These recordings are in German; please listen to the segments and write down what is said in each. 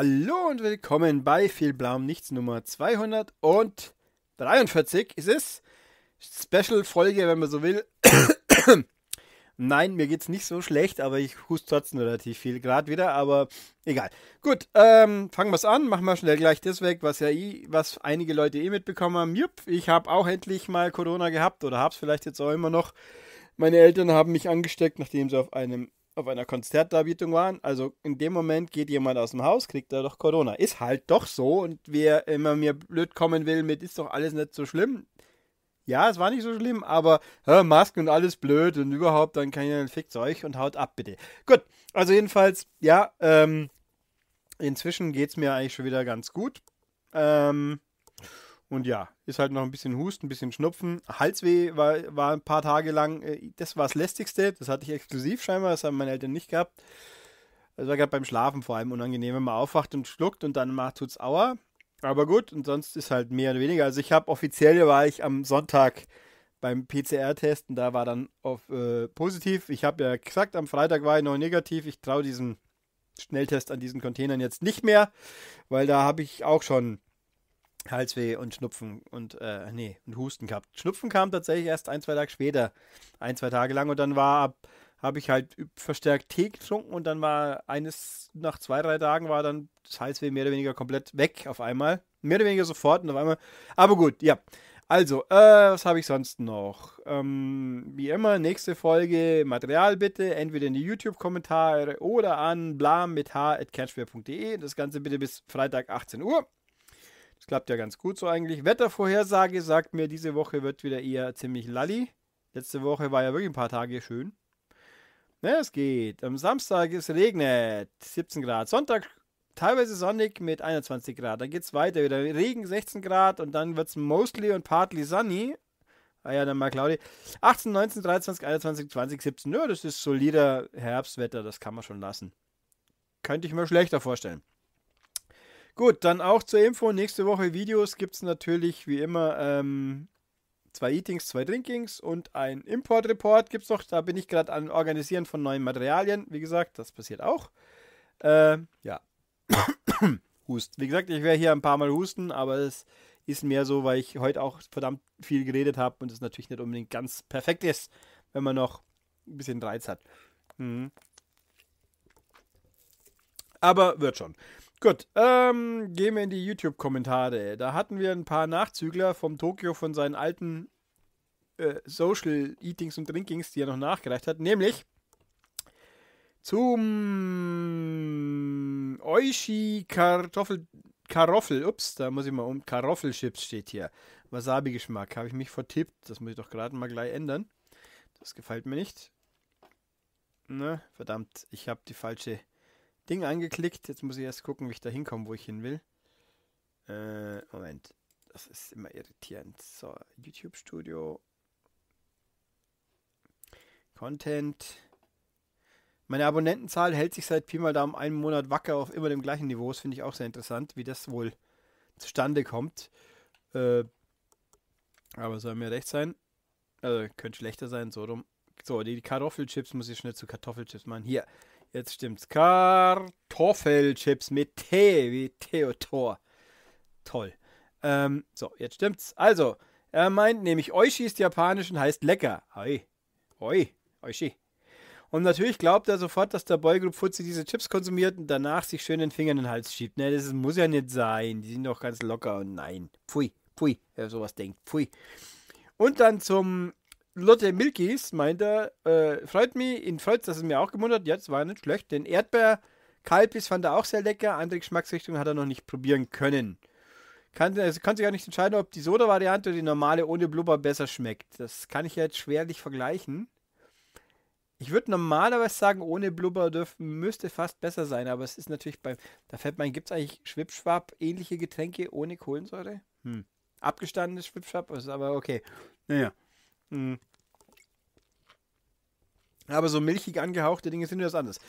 Hallo und willkommen bei viel Blau Nichts Nummer 243 ist es. Special-Folge, wenn man so will. Nein, mir geht's nicht so schlecht, aber ich hust trotzdem relativ viel gerade wieder, aber egal. Gut, ähm, fangen wir's an, machen wir schnell gleich das weg, was ja ich, eh, was einige Leute eh mitbekommen haben. Jupp, ich habe auch endlich mal Corona gehabt oder hab's vielleicht jetzt auch immer noch. Meine Eltern haben mich angesteckt, nachdem sie auf einem auf einer Konzertdarbietung waren. Also in dem Moment geht jemand aus dem Haus, kriegt er doch Corona. Ist halt doch so. Und wer immer mir blöd kommen will mit, ist doch alles nicht so schlimm. Ja, es war nicht so schlimm, aber hä, Masken und alles blöd und überhaupt, dann kann ihr fickt euch und haut ab, bitte. Gut, also jedenfalls, ja, ähm, inzwischen geht es mir eigentlich schon wieder ganz gut. Ähm, und ja, ist halt noch ein bisschen Husten, ein bisschen Schnupfen. Halsweh war, war ein paar Tage lang, äh, das war das lästigste. Das hatte ich exklusiv scheinbar, das haben meine Eltern nicht gehabt. Das war gerade beim Schlafen vor allem unangenehm, wenn man aufwacht und schluckt und dann tut es Aua. Aber gut, und sonst ist halt mehr oder weniger. Also ich habe offiziell war ich am Sonntag beim PCR-Testen, da war dann auf, äh, positiv. Ich habe ja gesagt, am Freitag war ich noch negativ. Ich traue diesem Schnelltest an diesen Containern jetzt nicht mehr, weil da habe ich auch schon Halsweh und Schnupfen und äh, nee, und Husten gehabt. Schnupfen kam tatsächlich erst ein, zwei Tage später, ein, zwei Tage lang und dann war ab habe ich halt verstärkt Tee getrunken und dann war eines nach zwei, drei Tagen war dann das Halsweh mehr oder weniger komplett weg auf einmal. Mehr oder weniger sofort und auf einmal. Aber gut, ja. Also, äh, was habe ich sonst noch? Ähm, wie immer, nächste Folge Material bitte, entweder in die YouTube-Kommentare oder an blam mit h.catchfair.de. Das Ganze bitte bis Freitag 18 Uhr. Das klappt ja ganz gut so eigentlich. Wettervorhersage sagt mir, diese Woche wird wieder eher ziemlich lalli. Letzte Woche war ja wirklich ein paar Tage schön. Na, ne, es geht. Am Samstag ist regnet, 17 Grad. Sonntag teilweise sonnig mit 21 Grad. Dann geht es weiter wieder. Regen 16 Grad und dann wird es mostly und partly sunny. Ah ja, dann mal Claudi. 18, 19, 23, 21, 20, 17. Nö, das ist solider Herbstwetter, das kann man schon lassen. Könnte ich mir schlechter vorstellen. Gut, dann auch zur Info. Nächste Woche Videos gibt es natürlich wie immer ähm, zwei Eatings, zwei Drinkings und ein Import-Report gibt es noch. Da bin ich gerade an Organisieren von neuen Materialien. Wie gesagt, das passiert auch. Äh, ja. Hust. Wie gesagt, ich werde hier ein paar Mal husten, aber es ist mehr so, weil ich heute auch verdammt viel geredet habe und es natürlich nicht unbedingt ganz perfekt ist, wenn man noch ein bisschen Reiz hat. Mhm. Aber wird schon. Gut, ähm, gehen wir in die YouTube-Kommentare. Da hatten wir ein paar Nachzügler vom Tokio von seinen alten äh, Social Eatings und Drinkings, die er noch nachgereicht hat, nämlich zum Oishi Kartoffel Karoffel. Ups, da muss ich mal um. Karoffelchips steht hier. Wasabi-Geschmack. Habe ich mich vertippt. Das muss ich doch gerade mal gleich ändern. Das gefällt mir nicht. Na, ne, verdammt, ich habe die falsche Ding angeklickt. Jetzt muss ich erst gucken, wie ich da hinkomme, wo ich hin will. Äh, Moment. Das ist immer irritierend. So, YouTube Studio. Content. Meine Abonnentenzahl hält sich seit Pi mal Daumen einen Monat wacker auf immer dem gleichen Niveau. Das finde ich auch sehr interessant, wie das wohl zustande kommt. Äh, aber soll mir recht sein. Also, könnte schlechter sein, so rum. So, die Kartoffelchips muss ich schnell zu Kartoffelchips machen. Hier, Jetzt stimmt's. Kartoffelchips mit Tee wie Theodor. Toll. Ähm, so, jetzt stimmt's. Also, er meint nämlich Oishi ist japanisch und heißt lecker. Oi. Oi. Oishi. Und natürlich glaubt er sofort, dass der Boygroup Fuzzi diese Chips konsumiert und danach sich schön den Finger in den Hals schiebt. Ne, das muss ja nicht sein. Die sind doch ganz locker und nein. Pfui, pfui, wer sowas denkt. Pfui. Und dann zum Lotte Milkis meint er, äh, freut mich, ihn freut dass es mir auch gemuntert. Ja, das war nicht schlecht, Den Erdbeer Kalbis fand er auch sehr lecker. Andere Geschmacksrichtungen hat er noch nicht probieren können. Kann, also kann sich auch nicht entscheiden, ob die Soda-Variante oder die normale ohne Blubber besser schmeckt. Das kann ich jetzt schwerlich vergleichen. Ich würde normalerweise sagen, ohne Blubber dürfen, müsste fast besser sein, aber es ist natürlich bei. Da fällt mein, gibt es eigentlich Schwipschwab ähnliche Getränke ohne Kohlensäure? Hm. Abgestandenes Schwipschwab, ist aber okay. Naja. Hm. Aber so milchig angehauchte Dinge sind das anders.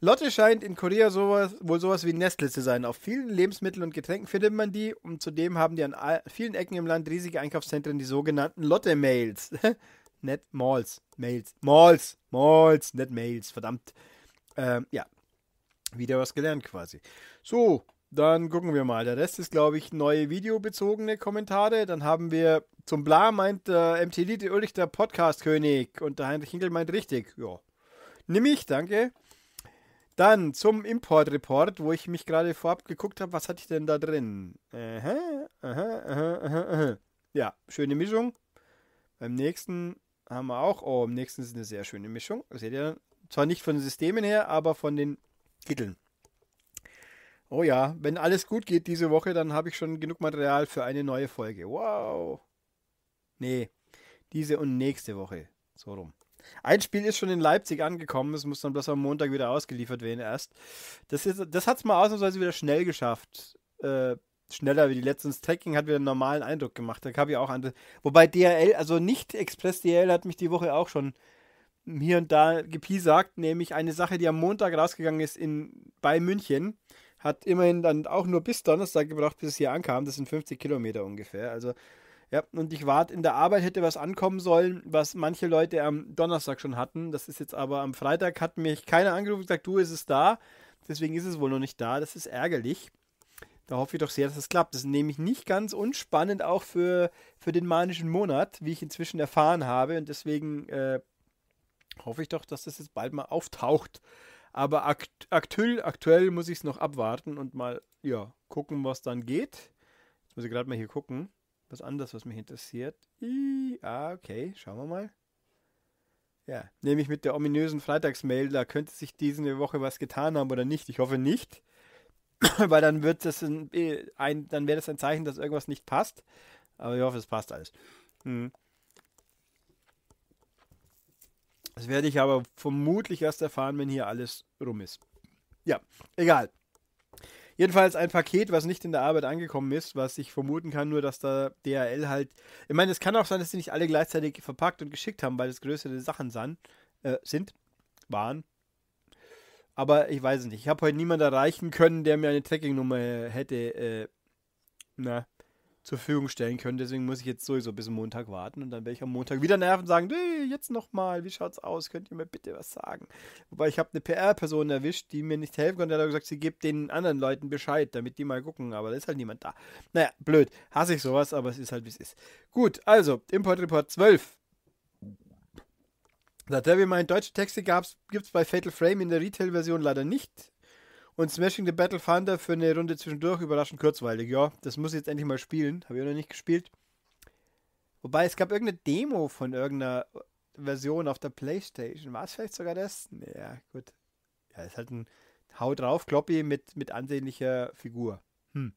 Lotte scheint in Korea sowas, wohl sowas wie Nestle zu sein. Auf vielen Lebensmitteln und Getränken findet man die und zudem haben die an vielen Ecken im Land riesige Einkaufszentren, die sogenannten Lotte-Mails. Net Malls. Mails. Malls. Malls. Net Mails. Verdammt. Ähm, ja. Wieder was gelernt quasi. So, dann gucken wir mal. Der Rest ist, glaube ich, neue videobezogene Kommentare. Dann haben wir zum Bla meint der MT Lied Ulrich der Podcast-König und der Heinrich Hinkel meint richtig. Ja. Nimm ich, danke. Dann zum Import-Report, wo ich mich gerade vorab geguckt habe, was hatte ich denn da drin? Aha, aha, aha, aha, aha. Ja, schöne Mischung. Beim nächsten haben wir auch, oh, im nächsten ist eine sehr schöne Mischung. Seht ihr? Zwar nicht von den Systemen her, aber von den Titeln. Oh ja, wenn alles gut geht diese Woche, dann habe ich schon genug Material für eine neue Folge. Wow. Nee, diese und nächste Woche. So rum. Ein Spiel ist schon in Leipzig angekommen, es muss dann bloß am Montag wieder ausgeliefert werden erst. Das, das hat es mal ausnahmsweise wieder schnell geschafft. Äh, schneller wie die letzten. Das Tracking hat wieder einen normalen Eindruck gemacht. Da habe ich auch andere. Wobei DRL, also nicht Express DRL, hat mich die Woche auch schon hier und da gepiesagt, nämlich eine Sache, die am Montag rausgegangen ist in, bei München. Hat immerhin dann auch nur bis Donnerstag gebraucht, bis es hier ankam. Das sind 50 Kilometer ungefähr. Also, ja, und ich warte, in der Arbeit hätte was ankommen sollen, was manche Leute am Donnerstag schon hatten. Das ist jetzt aber am Freitag, hat mich keiner angerufen und gesagt, du, ist es da. Deswegen ist es wohl noch nicht da. Das ist ärgerlich. Da hoffe ich doch sehr, dass es das klappt. Das ist nämlich nicht ganz unspannend auch für, für den manischen Monat, wie ich inzwischen erfahren habe. Und deswegen äh, hoffe ich doch, dass das jetzt bald mal auftaucht. Aber akt aktuell, aktuell muss ich es noch abwarten und mal ja, gucken, was dann geht. Jetzt muss ich gerade mal hier gucken. Was anderes, was mich interessiert. ah, okay, schauen wir mal. Ja, nämlich mit der ominösen Freitagsmail, da könnte sich diese Woche was getan haben oder nicht. Ich hoffe nicht. Weil dann wird das ein, eh, ein dann wäre das ein Zeichen, dass irgendwas nicht passt. Aber ich hoffe, es passt alles. Hm. Das werde ich aber vermutlich erst erfahren, wenn hier alles rum ist. Ja, egal. Jedenfalls ein Paket, was nicht in der Arbeit angekommen ist, was ich vermuten kann, nur dass da DHL halt. Ich meine, es kann auch sein, dass sie nicht alle gleichzeitig verpackt und geschickt haben, weil es größere Sachen san, äh, sind, waren. Aber ich weiß es nicht. Ich habe heute niemanden erreichen können, der mir eine Tracking-Nummer äh, hätte. Äh, na, zur Verfügung stellen können. Deswegen muss ich jetzt sowieso bis Montag warten und dann werde ich am Montag wieder nerven und sagen, nee, jetzt nochmal, wie schaut's aus? Könnt ihr mir bitte was sagen? Wobei ich habe eine PR-Person erwischt, die mir nicht helfen konnte. Der hat gesagt, sie gibt den anderen Leuten Bescheid, damit die mal gucken, aber da ist halt niemand da. Naja, blöd. Hasse ich sowas, aber es ist halt, wie es ist. Gut, also, Import Report 12. Da er, wie meine deutsche Texte gibt es bei Fatal Frame in der Retail-Version leider nicht. Und Smashing the Battle Thunder für eine Runde zwischendurch überraschend kurzweilig. Ja, das muss ich jetzt endlich mal spielen. Habe ich auch noch nicht gespielt. Wobei, es gab irgendeine Demo von irgendeiner Version auf der Playstation. War es vielleicht sogar das? Ja, gut. Ja, ist halt ein Hau drauf, Kloppy mit, mit ansehnlicher Figur. Hm.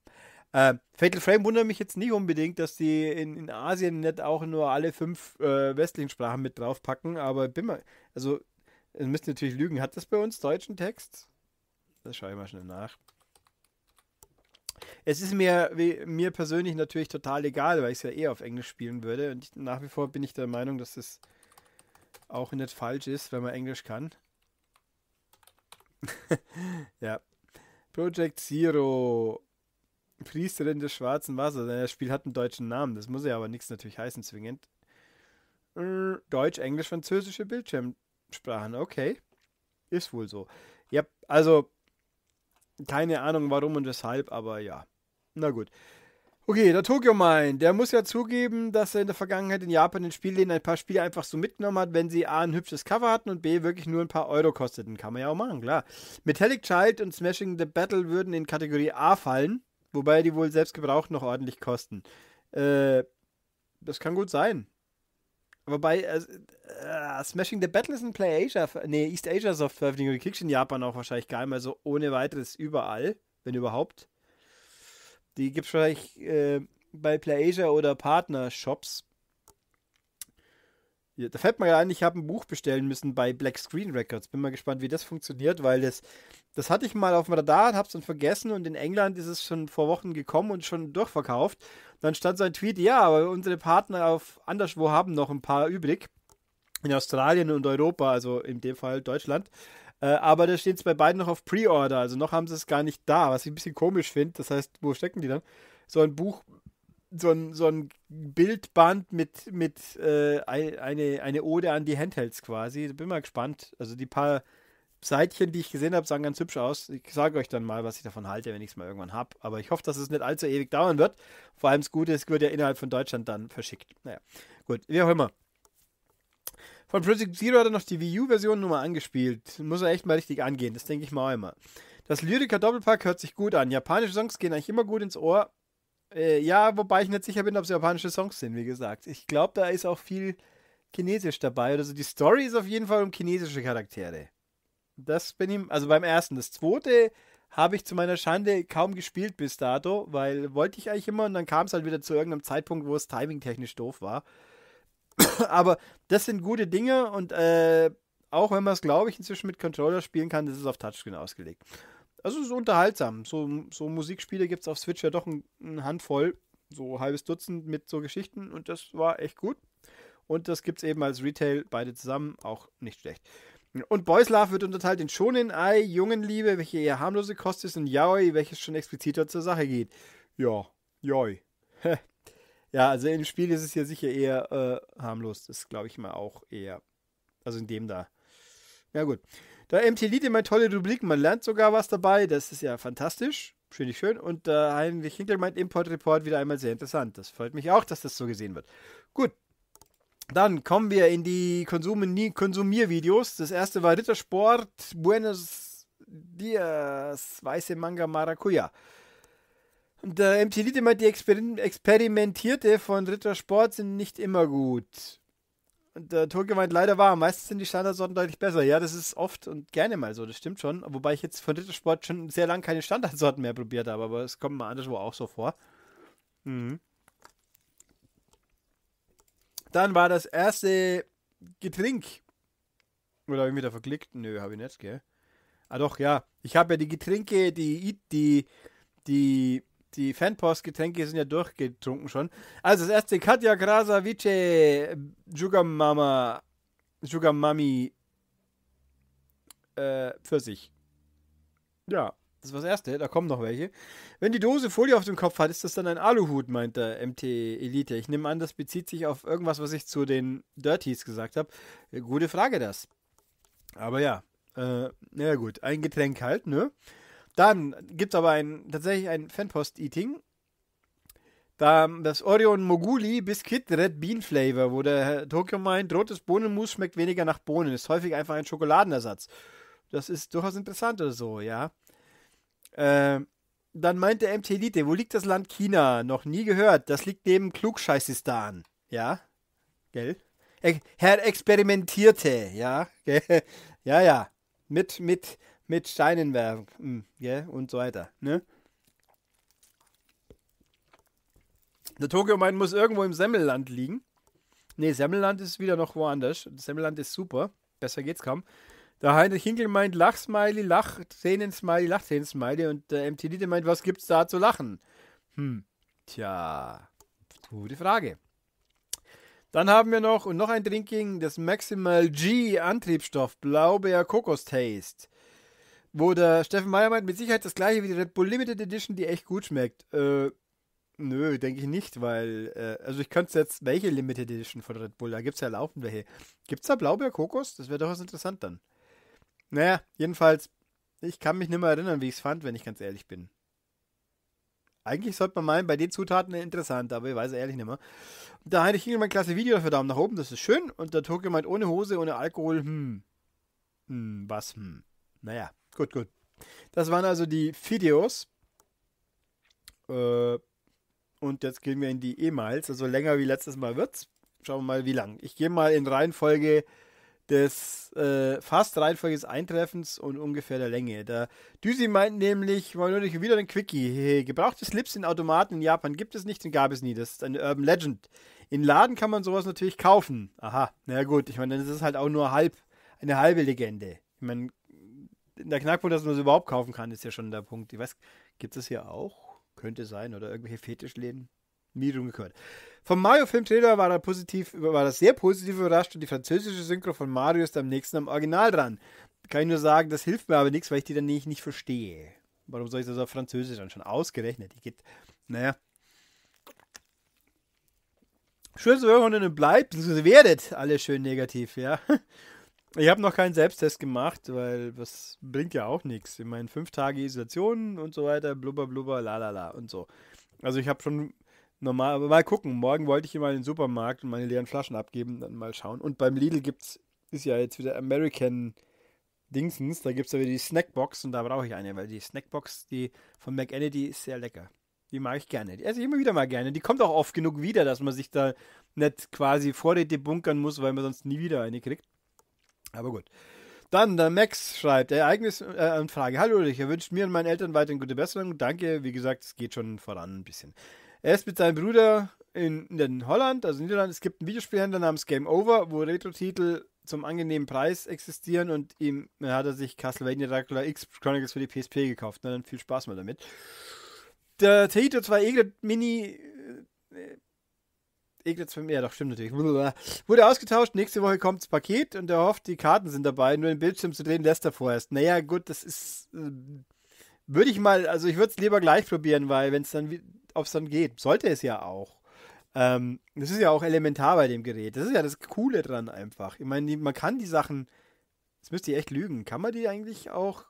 Äh, Fatal Frame wundert mich jetzt nicht unbedingt, dass die in, in Asien nicht auch nur alle fünf äh, westlichen Sprachen mit draufpacken, aber bin mal, also, es müsste natürlich lügen. Hat das bei uns deutschen Text? Das schaue ich mal schnell nach. Es ist mir, mir persönlich natürlich total egal, weil ich es ja eher auf Englisch spielen würde. Und ich, nach wie vor bin ich der Meinung, dass es auch nicht falsch ist, wenn man Englisch kann. ja. Project Zero. Priesterin des schwarzen Wassers. Das Spiel hat einen deutschen Namen. Das muss ja aber nichts natürlich heißen, zwingend. Äh, Deutsch, Englisch, französische Bildschirmsprachen. Okay. Ist wohl so. Ja, also keine Ahnung warum und weshalb, aber ja. Na gut. Okay, der Tokyo Mind, der muss ja zugeben, dass er in der Vergangenheit in Japan in Spielläden ein paar Spiele einfach so mitgenommen hat, wenn sie A, ein hübsches Cover hatten und B, wirklich nur ein paar Euro kosteten. Kann man ja auch machen, klar. Metallic Child und Smashing the Battle würden in Kategorie A fallen, wobei die wohl selbst gebraucht noch ordentlich kosten. Äh, das kann gut sein. Wobei, äh, äh, Smashing the Battle ist ein Play Asia, nee, East Asia Software, Veröffentlichung, die kriegst du in Japan auch wahrscheinlich gar nicht mehr so ohne weiteres überall, wenn überhaupt. Die gibt's wahrscheinlich äh, bei Play Asia oder Partner Shops. Ja, da fällt mir ein, ich habe ein Buch bestellen müssen bei Black Screen Records. Bin mal gespannt, wie das funktioniert, weil das, das hatte ich mal auf dem Radar und habe es dann vergessen und in England ist es schon vor Wochen gekommen und schon durchverkauft. Dann stand so ein Tweet, ja, aber unsere Partner auf anderswo haben noch ein paar übrig. In Australien und Europa, also in dem Fall Deutschland. Äh, aber da steht es bei beiden noch auf Pre-Order, also noch haben sie es gar nicht da, was ich ein bisschen komisch finde. Das heißt, wo stecken die dann? So ein Buch so ein, so ein Bildband mit, mit äh, eine, eine Ode an die Handhelds quasi. Bin mal gespannt. Also die paar Seitchen, die ich gesehen habe, sahen ganz hübsch aus. Ich sage euch dann mal, was ich davon halte, wenn ich es mal irgendwann habe. Aber ich hoffe, dass es nicht allzu ewig dauern wird. Vor allem das Gute ist, es wird ja innerhalb von Deutschland dann verschickt. Naja, gut, wie auch immer. Von Project Zero hat er noch die Wii U-Version nur mal angespielt. Muss er echt mal richtig angehen, das denke ich mal auch immer. Das Lyriker Doppelpack hört sich gut an. Japanische Songs gehen eigentlich immer gut ins Ohr. Äh, ja, wobei ich nicht sicher bin, ob es japanische Songs sind, wie gesagt. Ich glaube, da ist auch viel Chinesisch dabei. Also die Story ist auf jeden Fall um chinesische Charaktere. Das bin ich, also beim ersten. Das zweite habe ich zu meiner Schande kaum gespielt bis dato, weil wollte ich eigentlich immer und dann kam es halt wieder zu irgendeinem Zeitpunkt, wo es timingtechnisch doof war. Aber das sind gute Dinge und äh, auch wenn man es, glaube ich, inzwischen mit Controller spielen kann, das ist auf Touchscreen ausgelegt. Also es ist unterhaltsam. So, so Musikspiele gibt es auf Switch ja doch ein, ein Handvoll, so ein halbes Dutzend mit so Geschichten und das war echt gut. Und das gibt es eben als Retail beide zusammen, auch nicht schlecht. Und Boys Love wird unterteilt in Shonen Ei, Jungenliebe, welche eher harmlose Kost ist, und Yaoi, welches schon expliziter zur Sache geht. Ja, Yoi. ja, also im Spiel ist es hier sicher eher äh, harmlos. Das glaube ich mal auch eher. Also in dem da. Ja, gut. Da MT-Lied immer tolle Rubriken, man lernt sogar was dabei, das ist ja fantastisch, finde ich schön. Und äh, Heinrich Hinkel meint Import Report wieder einmal sehr interessant. Das freut mich auch, dass das so gesehen wird. Gut, dann kommen wir in die Konsumiervideos. Das erste war Rittersport Buenos Dias, weiße Manga Maracuja. Und äh, Lied immer die Exper experimentierte von Rittersport sind nicht immer gut. Und der Türke meint, leider war. Meistens sind die Standardsorten deutlich besser. Ja, das ist oft und gerne mal so, das stimmt schon. Wobei ich jetzt von Rittersport schon sehr lange keine Standardsorten mehr probiert habe, aber es kommt mal anderswo auch so vor. Mhm. Dann war das erste Getränk. Oder habe ich mich da verklickt? Nö, habe ich nicht, gell? Ah doch, ja. Ich habe ja die Getränke, die, die, die die Fanpost-Getränke sind ja durchgetrunken schon. Also das erste Katja Krasavice, Jugamama, Jugamami äh, sich. Ja, das war das erste, da kommen noch welche. Wenn die Dose Folie auf dem Kopf hat, ist das dann ein Aluhut, meint der MT Elite. Ich nehme an, das bezieht sich auf irgendwas, was ich zu den Dirties gesagt habe. Gute Frage, das. Aber ja, äh, naja gut, ein Getränk halt, ne? Dann gibt es aber ein, tatsächlich ein Fanpost-Eating. Da das Orion Moguli Biscuit Red Bean Flavor, wo der Tokyo meint, rotes Bohnenmus schmeckt weniger nach Bohnen, ist häufig einfach ein Schokoladenersatz. Das ist durchaus interessant oder so, ja. Äh, dann der MT Elite, wo liegt das Land China? Noch nie gehört. Das liegt neben Klugscheißistan. Ja, gell? Herr Experimentierte, ja, gell? ja, ja. Mit, mit mit Steinen werfen yeah, mm, und so weiter. Ne? Der Tokio Mine muss irgendwo im Semmelland liegen. Ne, Semmelland ist wieder noch woanders. Semmelland ist super. Besser geht's kaum. Der Heinrich Hinkel meint Lachsmiley, Lachzähnen-Smiley, Lachzähnen-Smiley. Und der MTD meint, was gibt's da zu lachen? Hm, tja, gute Frage. Dann haben wir noch und noch ein Drinking, das Maximal G Antriebsstoff Blaubeer Kokos Taste. Wo der Steffen Meyer meint, mit Sicherheit das gleiche wie die Red Bull Limited Edition, die echt gut schmeckt. Äh, nö, denke ich nicht, weil, äh, also ich könnte jetzt, welche Limited Edition von Red Bull, da gibt es ja laufend welche. Gibt es da Blaubeer-Kokos? Das wäre doch was interessant dann. Naja, jedenfalls, ich kann mich nicht mehr erinnern, wie ich es fand, wenn ich ganz ehrlich bin. Eigentlich sollte man meinen, bei den Zutaten interessant, aber ich weiß ehrlich nicht mehr. Da hatte ich irgendwann klasse Video dafür Daumen nach oben, das ist schön. Und der Tokio meint, ohne Hose, ohne Alkohol, hm. Hm, was, hm. Naja. Gut, gut. Das waren also die Videos. Äh, und jetzt gehen wir in die E-Mails. Also länger wie letztes Mal wird's. Schauen wir mal, wie lang. Ich gehe mal in Reihenfolge des äh, fast Reihenfolge des Eintreffens und ungefähr der Länge. Der Düsi meint nämlich, wollen wir wieder ein Quickie. Gebrauchte Slips in Automaten in Japan gibt es nicht und gab es nie. Das ist eine Urban Legend. In Laden kann man sowas natürlich kaufen. Aha, na gut, ich meine, das ist halt auch nur halb, eine halbe Legende. Ich meine, der Knackpunkt, dass man sie überhaupt kaufen kann, ist ja schon der Punkt. Ich weiß, gibt es hier auch? Könnte sein, oder irgendwelche Fetischläden? Nie drum gehört. Vom Mario-Filmtrailer war, war das sehr positiv überrascht und die französische Synchro von Mario ist am nächsten am Original dran. Kann ich nur sagen, das hilft mir aber nichts, weil ich die dann nicht, nicht verstehe. Warum soll ich das auf Französisch dann schon ausgerechnet? Die geht, naja. Schön zu hören und bleibt, werdet alle schön negativ, ja. Ich habe noch keinen Selbsttest gemacht, weil das bringt ja auch nichts. Ich meine, fünf Tage Isolation und so weiter, blubber, blubber, la, la, la und so. Also ich habe schon normal, aber mal gucken. Morgen wollte ich hier mal in den Supermarkt und meine leeren Flaschen abgeben, dann mal schauen. Und beim Lidl gibt's, ist ja jetzt wieder American Dingsens, da gibt es ja wieder die Snackbox und da brauche ich eine, weil die Snackbox, die von McEnedy ist sehr lecker. Die mag ich gerne. Die esse ich immer wieder mal gerne. Die kommt auch oft genug wieder, dass man sich da nicht quasi Vorräte bunkern muss, weil man sonst nie wieder eine kriegt. Aber gut. Dann der Max schreibt, Ereignisanfrage. Äh, Hallo ich wünsche mir und meinen Eltern weiterhin gute Besserung. Danke, wie gesagt, es geht schon voran ein bisschen. Er ist mit seinem Bruder in, in Holland, also in Niederland. Es gibt einen Videospielhändler namens Game Over, wo Retro-Titel zum angenehmen Preis existieren und ihm äh, hat er sich Castlevania Dracula X Chronicles für die PSP gekauft. Na, dann viel Spaß mal damit. Der Tahito 2 Egret Mini äh, Eglitz ja doch, stimmt natürlich. Wurde ausgetauscht, nächste Woche kommt das Paket und er hofft, die Karten sind dabei, nur den Bildschirm zu drehen lässt er vorerst. Naja, gut, das ist, ähm, würde ich mal, also ich würde es lieber gleich probieren, weil wenn es dann, ob es dann geht, sollte es ja auch. Ähm, das ist ja auch elementar bei dem Gerät. Das ist ja das Coole dran einfach. Ich meine, man kann die Sachen, jetzt müsste ich echt lügen, kann man die eigentlich auch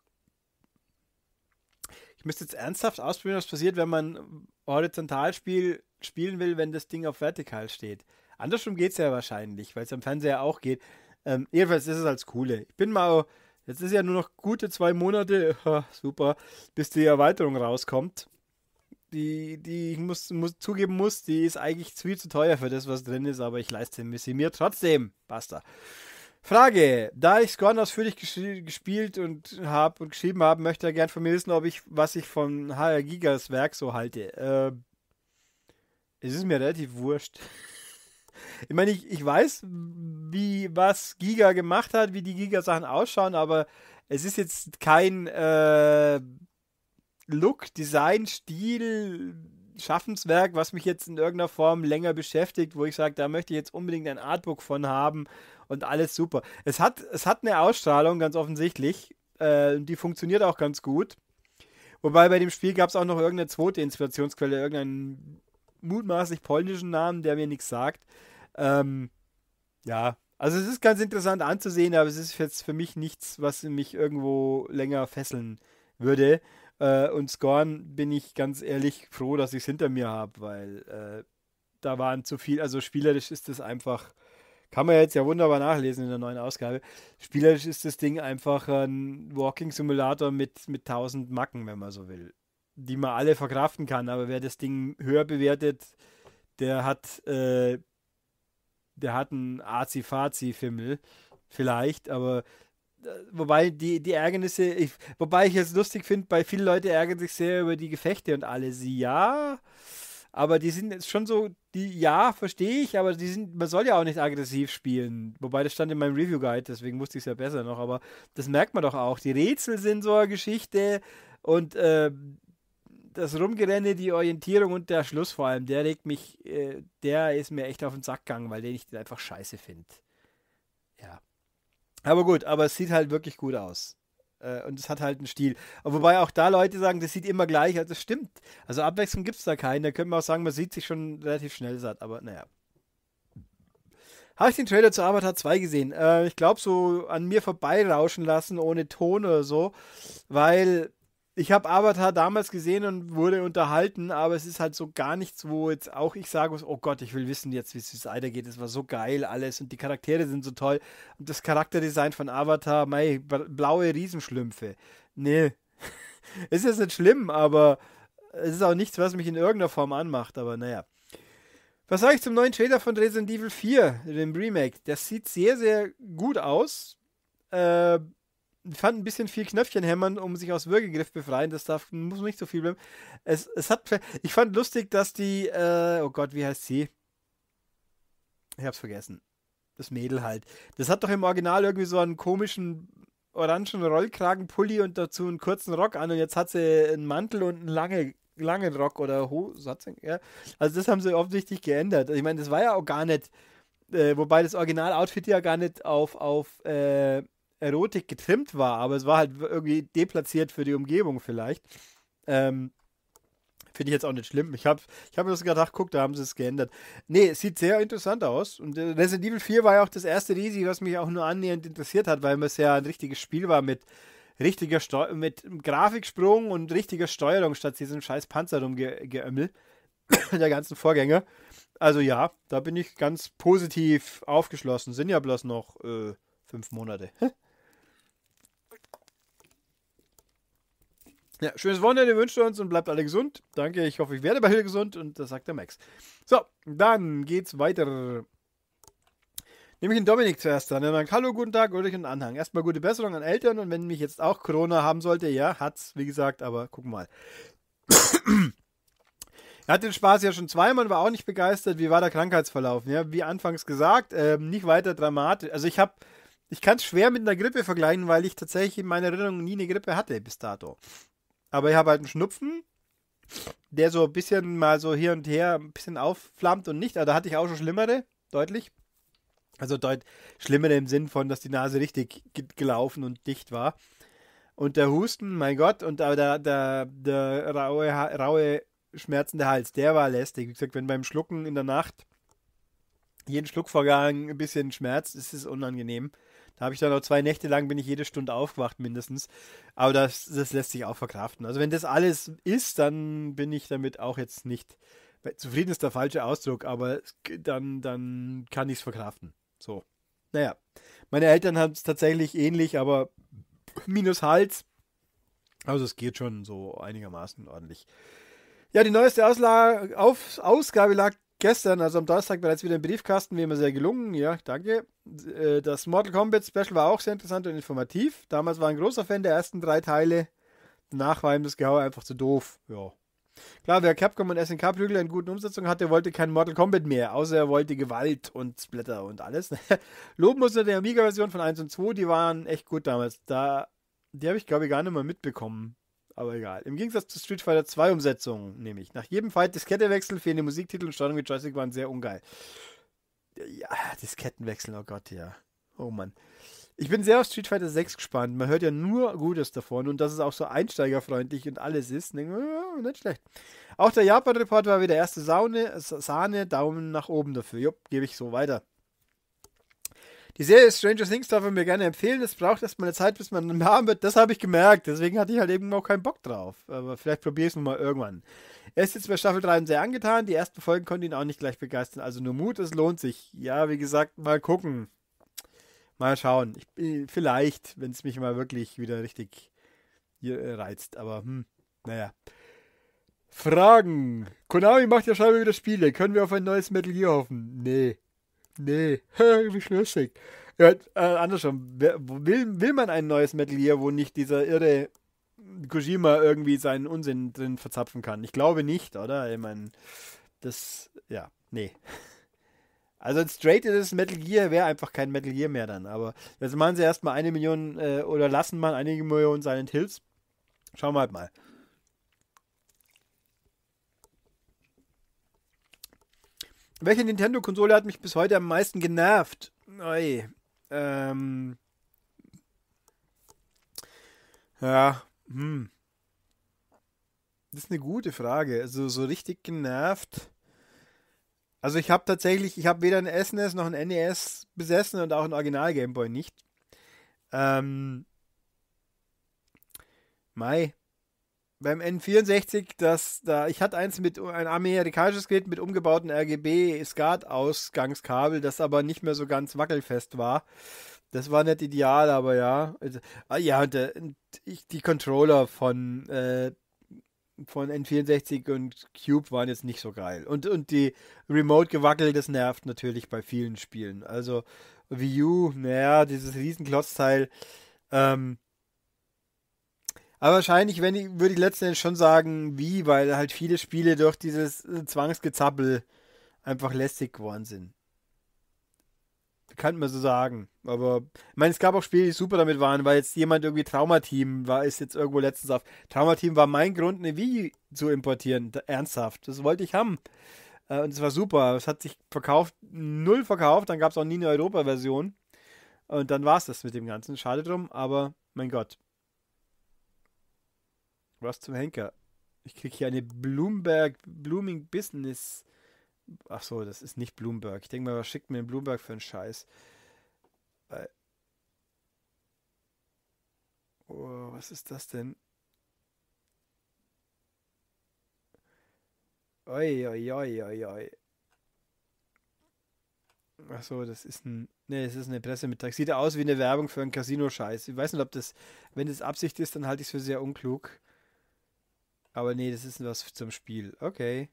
ich müsste jetzt ernsthaft ausprobieren, was passiert, wenn man Horizontalspiel spielen will, wenn das Ding auf vertikal steht. Andersrum geht es ja wahrscheinlich, weil es am Fernseher auch geht. Ähm, jedenfalls ist es als coole. Ich bin mal, jetzt ist ja nur noch gute zwei Monate, super, bis die Erweiterung rauskommt. Die, die ich muss, muss, zugeben muss, die ist eigentlich viel zu teuer für das, was drin ist, aber ich leiste sie mir trotzdem. Basta. Frage: Da ich Scorn ausführlich ges gespielt und habe und geschrieben habe, möchte er gern von mir wissen, ob ich, was ich von HR Gigas Werk so halte. Äh, es ist mir relativ wurscht. Ich meine, ich, ich weiß, wie was Giga gemacht hat, wie die Giga-Sachen ausschauen, aber es ist jetzt kein äh, Look, Design, Stil, Schaffenswerk, was mich jetzt in irgendeiner Form länger beschäftigt, wo ich sage, da möchte ich jetzt unbedingt ein Artbook von haben und alles super. Es hat, es hat eine Ausstrahlung, ganz offensichtlich. Äh, die funktioniert auch ganz gut. Wobei bei dem Spiel gab es auch noch irgendeine zweite Inspirationsquelle, irgendein mutmaßlich polnischen Namen, der mir nichts sagt. Ähm, ja, also es ist ganz interessant anzusehen, aber es ist jetzt für mich nichts, was mich irgendwo länger fesseln würde. Äh, und Scorn bin ich ganz ehrlich froh, dass ich es hinter mir habe, weil äh, da waren zu viel, also spielerisch ist es einfach, kann man jetzt ja wunderbar nachlesen in der neuen Ausgabe, spielerisch ist das Ding einfach ein Walking Simulator mit, mit 1000 Macken, wenn man so will die man alle verkraften kann. Aber wer das Ding höher bewertet, der hat, äh, der hat einen Azi-Fazi-Fimmel. Vielleicht, aber äh, wobei die, die Ärgernisse, ich, wobei ich es lustig finde, bei vielen Leuten ärgern sich sehr über die Gefechte und alles. Ja, aber die sind jetzt schon so, die, ja, verstehe ich, aber die sind, man soll ja auch nicht aggressiv spielen. Wobei das stand in meinem Review-Guide, deswegen wusste ich es ja besser noch, aber das merkt man doch auch. Die Rätsel sind so eine Geschichte und äh, das Rumgerenne, die Orientierung und der Schluss vor allem, der regt mich, äh, der ist mir echt auf den Sack gegangen, weil den ich den einfach scheiße finde. Ja. Aber gut, aber es sieht halt wirklich gut aus. Äh, und es hat halt einen Stil. wobei auch da Leute sagen, das sieht immer gleich, also das stimmt. Also Abwechslung gibt es da keinen. Da können wir auch sagen, man sieht sich schon relativ schnell satt, aber naja. Habe ich den Trailer zu Avatar 2 gesehen. Äh, ich glaube, so an mir vorbeirauschen lassen, ohne Ton oder so, weil ich habe Avatar damals gesehen und wurde unterhalten, aber es ist halt so gar nichts, wo jetzt auch ich sage, oh Gott, ich will wissen jetzt, wie es weitergeht. Es war so geil alles und die Charaktere sind so toll. Und das Charakterdesign von Avatar, mei, blaue Riesenschlümpfe. Nee. es ist jetzt nicht schlimm, aber es ist auch nichts, was mich in irgendeiner Form anmacht, aber naja. Was sage ich zum neuen Trailer von Resident Evil 4, dem Remake? Das sieht sehr, sehr gut aus. Äh, ich fand ein bisschen viel Knöpfchen hämmern, um sich aus Würgegriff befreien. Das darf, muss nicht so viel bleiben. Es, es hat, ich fand lustig, dass die, äh, oh Gott, wie heißt sie? Ich hab's vergessen. Das Mädel halt. Das hat doch im Original irgendwie so einen komischen orangen Rollkragenpulli und dazu einen kurzen Rock an und jetzt hat sie einen Mantel und einen lange, langen Rock oder Hose. Ja. Also das haben sie offensichtlich geändert. Ich meine, das war ja auch gar nicht, äh, wobei das Original-Outfit ja gar nicht auf, auf äh, Erotik getrimmt war, aber es war halt irgendwie deplatziert für die Umgebung vielleicht. Ähm, Finde ich jetzt auch nicht schlimm. Ich habe ich hab mir das gedacht, guck, da haben sie es geändert. Nee, es sieht sehr interessant aus. Und äh, Resident Evil 4 war ja auch das erste Risi, was mich auch nur annähernd interessiert hat, weil es ja ein richtiges Spiel war mit richtiger Steu mit Grafiksprung und richtiger Steuerung statt diesem scheiß Panzer rumgeömmel der ganzen Vorgänger. Also ja, da bin ich ganz positiv aufgeschlossen. Sind ja bloß noch äh, fünf Monate. Ja, schönes Wochenende wünscht uns und bleibt alle gesund. Danke, ich hoffe, ich werde bei bald gesund und das sagt der Max. So, dann geht's weiter. Nehme ich den Dominik zuerst an. Dann Hallo, guten Tag, Ulrich und Anhang. Erstmal gute Besserung an Eltern und wenn mich jetzt auch Corona haben sollte, ja, hat's, wie gesagt, aber guck mal. Er hat den Spaß ja schon zweimal, war auch nicht begeistert. Wie war der Krankheitsverlauf? Ja, wie anfangs gesagt, äh, nicht weiter dramatisch. Also ich habe, ich kann es schwer mit einer Grippe vergleichen, weil ich tatsächlich in meiner Erinnerung nie eine Grippe hatte bis dato. Aber ich habe halt einen Schnupfen, der so ein bisschen mal so hier und her ein bisschen aufflammt und nicht. Aber also da hatte ich auch schon schlimmere, deutlich. Also deut schlimmere im Sinn von, dass die Nase richtig gelaufen und dicht war. Und der Husten, mein Gott, und aber der, der, der raue, raue, schmerzende Hals, der war lästig. Wie gesagt, wenn beim Schlucken in der Nacht jeden Schluckvorgang ein bisschen schmerzt, ist es unangenehm habe ich dann auch zwei Nächte lang, bin ich jede Stunde aufgewacht mindestens. Aber das, das lässt sich auch verkraften. Also wenn das alles ist, dann bin ich damit auch jetzt nicht, zufrieden ist der falsche Ausdruck, aber dann, dann kann ich es verkraften. So. Naja, meine Eltern haben es tatsächlich ähnlich, aber minus Hals. Also es geht schon so einigermaßen ordentlich. Ja, die neueste Ausla Aus Ausgabe lag gestern, also am Donnerstag, bereits wieder im Briefkasten, wie immer sehr gelungen. Ja, danke. Äh, das Mortal Kombat Special war auch sehr interessant und informativ. Damals war ein großer Fan der ersten drei Teile. Danach war ihm das Gehau einfach zu doof. Ja. Klar, wer Capcom und SNK Prügel in guten Umsetzungen hatte, wollte kein Mortal Kombat mehr, außer er wollte Gewalt und Splitter und alles. Loben muss nur die Amiga-Version von 1 und 2, die waren echt gut damals. Da, die habe ich, glaube ich, gar nicht mal mitbekommen. Aber egal. Im Gegensatz zu Street Fighter 2 Umsetzungen, nämlich. Nach jedem Fight Diskettewechsel fehlen die Musiktitel und Steuerung mit Joystick waren sehr ungeil. Ja, Diskettenwechsel, oh Gott, ja. Oh Mann. Ich bin sehr auf Street Fighter 6 gespannt. Man hört ja nur Gutes davon und dass es auch so einsteigerfreundlich und alles ist. Denke, oh, nicht schlecht. Auch der Japan-Report war wieder erste Saune, Sahne, Daumen nach oben dafür. Jupp, gebe ich so weiter. Die Serie Stranger Things darf man mir gerne empfehlen. Es braucht erstmal eine Zeit, bis man einen Namen wird. Das habe ich gemerkt. Deswegen hatte ich halt eben auch keinen Bock drauf. Aber vielleicht probiere ich es nochmal irgendwann. Er ist jetzt bei Staffel 3 sehr angetan. Die ersten Folgen konnten ihn auch nicht gleich begeistern. Also nur Mut, es lohnt sich. Ja, wie gesagt, mal gucken. Mal schauen. Ich, äh, vielleicht, wenn es mich mal wirklich wieder richtig äh, reizt. Aber hm, naja. Fragen. Konami macht ja scheinbar wieder Spiele. Können wir auf ein neues Metal Gear hoffen? Nee. Nee, wie schlüssig. Ja, äh, andersrum, will, will man ein neues Metal Gear, wo nicht dieser irre Kojima irgendwie seinen Unsinn drin verzapfen kann? Ich glaube nicht, oder? Ich meine, das, ja, nee. Also ein straight ist Metal Gear wäre einfach kein Metal Gear mehr dann. Aber jetzt machen sie erstmal eine Million äh, oder lassen mal einige Millionen Silent Hills. Schauen wir halt mal. Welche Nintendo-Konsole hat mich bis heute am meisten genervt? Oi. Ähm. Ja, hm. Das ist eine gute Frage. Also so richtig genervt. Also ich habe tatsächlich, ich habe weder ein SNES e noch ein NES besessen und auch ein Original Gameboy nicht. Ähm, Mai, beim N64, das da, ich hatte eins mit ein amerikanisches Gerät mit umgebautem RGB SCART Ausgangskabel, das aber nicht mehr so ganz wackelfest war. Das war nicht ideal, aber ja. Also, ah, ja, und, äh, und ich, die Controller von äh, von N64 und Cube waren jetzt nicht so geil. Und, und die Remote-Gewackel, das nervt natürlich bei vielen Spielen. Also Wii U, naja, dieses riesen Klotzteil, ähm, aber wahrscheinlich wenn ich, würde ich letzten Endes schon sagen, wie, weil halt viele Spiele durch dieses äh, Zwangsgezappel einfach lästig geworden sind. Kann man so sagen. Aber ich meine, es gab auch Spiele, die super damit waren, weil jetzt jemand irgendwie Traumateam war, ist jetzt irgendwo letztens auf. Traumateam war mein Grund, eine Wii zu importieren. Ernsthaft. Das wollte ich haben. Äh, und es war super. Es hat sich verkauft, null verkauft. Dann gab es auch nie eine Europa-Version. Und dann war es das mit dem Ganzen. Schade drum, aber mein Gott. Was zum Henker? Ich kriege hier eine Bloomberg, Blooming Business. Ach so, das ist nicht Bloomberg. Ich denke mal, was schickt mir Bloomberg für einen Scheiß? Oh, was ist das denn? Oi, oi, oi, oi, oi. Ach so, das ist ein. Ne, es ist eine Pressemittag. Sieht aus wie eine Werbung für einen Casino-Scheiß. Ich weiß nicht, ob das, wenn das Absicht ist, dann halte ich es für sehr unklug. Aber nee, das ist was zum Spiel. Okay.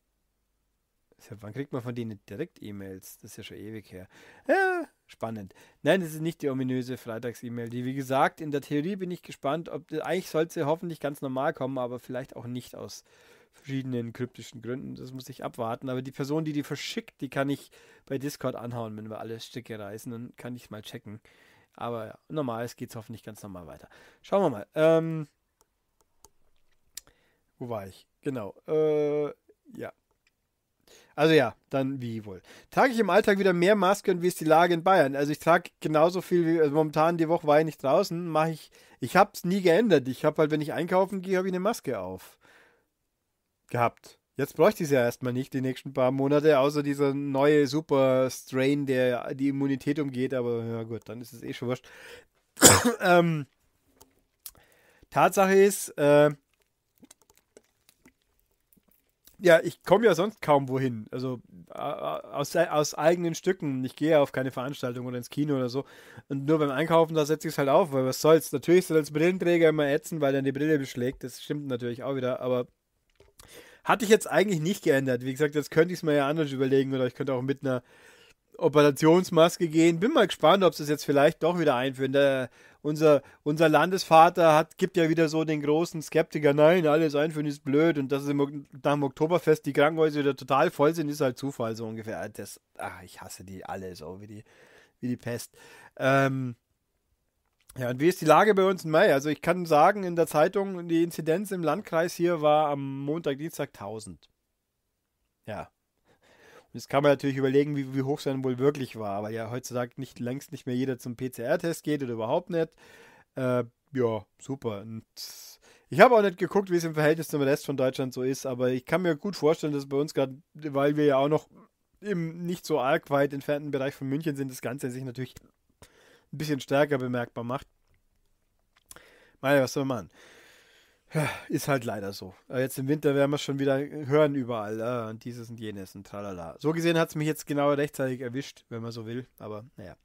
Wann kriegt man von denen direkt E-Mails? Das ist ja schon ewig her. Ja, spannend. Nein, das ist nicht die ominöse Freitags-E-Mail, die, wie gesagt, in der Theorie bin ich gespannt, ob eigentlich sollte sie hoffentlich ganz normal kommen, aber vielleicht auch nicht aus verschiedenen kryptischen Gründen. Das muss ich abwarten. Aber die Person, die die verschickt, die kann ich bei Discord anhauen, wenn wir alle Stücke reißen. Dann kann ich es mal checken. Aber ja, normal, es geht hoffentlich ganz normal weiter. Schauen wir mal. Ähm, wo war ich? Genau. Äh, ja. Also ja, dann wie wohl. Trage ich im Alltag wieder mehr Maske und wie ist die Lage in Bayern? Also ich trage genauso viel wie also momentan die Woche war ich nicht draußen, mache ich ich habe es nie geändert. Ich habe halt wenn ich einkaufen gehe, habe ich eine Maske auf gehabt. Jetzt bräuchte ich es ja erstmal nicht die nächsten paar Monate, außer dieser neue super Strain, der die Immunität umgeht, aber ja gut, dann ist es eh schon wurscht. ähm, Tatsache ist, äh, ja, ich komme ja sonst kaum wohin. Also aus, aus eigenen Stücken. Ich gehe ja auf keine Veranstaltung oder ins Kino oder so. Und nur beim Einkaufen, da setze ich es halt auf, weil was soll's. Natürlich soll als Brillenträger immer ätzen, weil dann die Brille beschlägt. Das stimmt natürlich auch wieder, aber hatte ich jetzt eigentlich nicht geändert. Wie gesagt, jetzt könnte ich es mir ja anders überlegen oder ich könnte auch mit einer Operationsmaske gehen. Bin mal gespannt, ob sie es jetzt vielleicht doch wieder einführen. Da unser, unser Landesvater hat, gibt ja wieder so den großen Skeptiker, nein, alles einführen ist blöd und dass nach dem Oktoberfest die Krankenhäuser wieder total voll sind, ist halt Zufall, so ungefähr. Ah, das, ach, ich hasse die alle so, wie die, wie die Pest. Ähm, ja, und wie ist die Lage bei uns im Mai? Also ich kann sagen, in der Zeitung, die Inzidenz im Landkreis hier war am Montag, Dienstag 1000. Ja, und jetzt kann man natürlich überlegen, wie, wie hoch es dann wohl wirklich war, weil ja heutzutage nicht, längst nicht mehr jeder zum PCR-Test geht oder überhaupt nicht. Äh, ja, super. Und ich habe auch nicht geguckt, wie es im Verhältnis zum Rest von Deutschland so ist, aber ich kann mir gut vorstellen, dass bei uns gerade, weil wir ja auch noch im nicht so arg weit entfernten Bereich von München sind, das Ganze sich natürlich ein bisschen stärker bemerkbar macht. Meine, was soll man machen? Ist halt leider so. Jetzt im Winter werden wir es schon wieder hören überall. Äh, und dieses und jenes und tralala. So gesehen hat es mich jetzt genau rechtzeitig erwischt, wenn man so will. Aber naja.